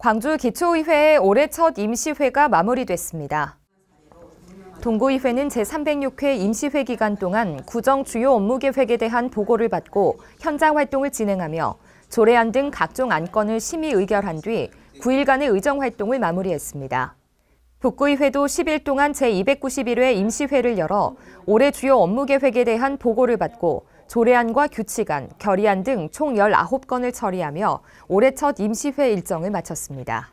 광주 기초의회의 올해 첫 임시회가 마무리됐습니다. 동구의회는 제306회 임시회 기간 동안 구정 주요 업무 계획에 대한 보고를 받고 현장 활동을 진행하며 조례안 등 각종 안건을 심의 의결한 뒤 9일간의 의정 활동을 마무리했습니다. 북구의회도 10일 동안 제291회 임시회를 열어 올해 주요 업무 계획에 대한 보고를 받고 조례안과 규칙안, 결의안 등 총 19건을 처리하며 올해 첫 임시회 일정을 마쳤습니다.